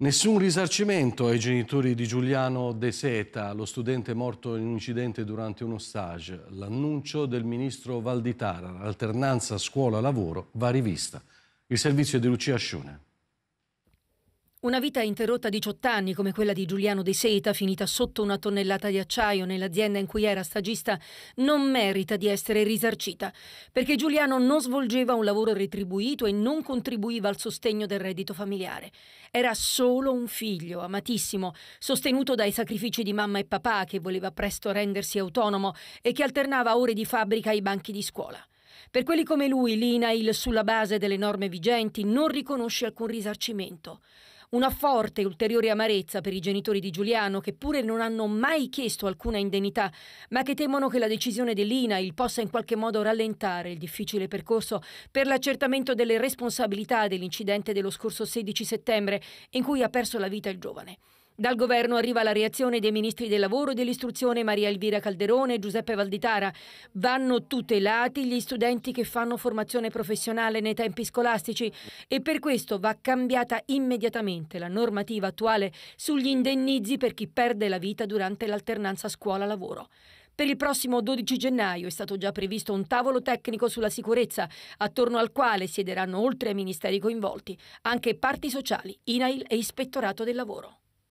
Nessun risarcimento ai genitori di Giuliano De Seta, lo studente morto in un incidente durante uno stage. L'annuncio del ministro Valditara, alternanza scuola-lavoro, va rivista. Il servizio è di Lucia Ascione. Una vita interrotta a 18 anni come quella di Giuliano De Seta, finita sotto una tonnellata di acciaio nell'azienda in cui era stagista, non merita di essere risarcita, perché Giuliano non svolgeva un lavoro retribuito e non contribuiva al sostegno del reddito familiare. Era solo un figlio, amatissimo, sostenuto dai sacrifici di mamma e papà che voleva presto rendersi autonomo e che alternava ore di fabbrica ai banchi di scuola. Per quelli come lui l'INAIL, sulla base delle norme vigenti, non riconosce alcun risarcimento. Una forte e ulteriore amarezza per i genitori di Giuliano che pure non hanno mai chiesto alcuna indennità, ma che temono che la decisione dell'INAIL possa in qualche modo rallentare il difficile percorso per l'accertamento delle responsabilità dell'incidente dello scorso 16 settembre in cui ha perso la vita il giovane. Dal governo arriva la reazione dei ministri del lavoro e dell'istruzione Maria Elvira Calderone e Giuseppe Valditara. Vanno tutelati gli studenti che fanno formazione professionale nei tempi scolastici e per questo va cambiata immediatamente la normativa attuale sugli indennizi per chi perde la vita durante l'alternanza scuola-lavoro. Per il prossimo 12 gennaio è stato già previsto un tavolo tecnico sulla sicurezza, attorno al quale siederanno oltre ai ministeri coinvolti anche parti sociali, INAIL e Ispettorato del Lavoro.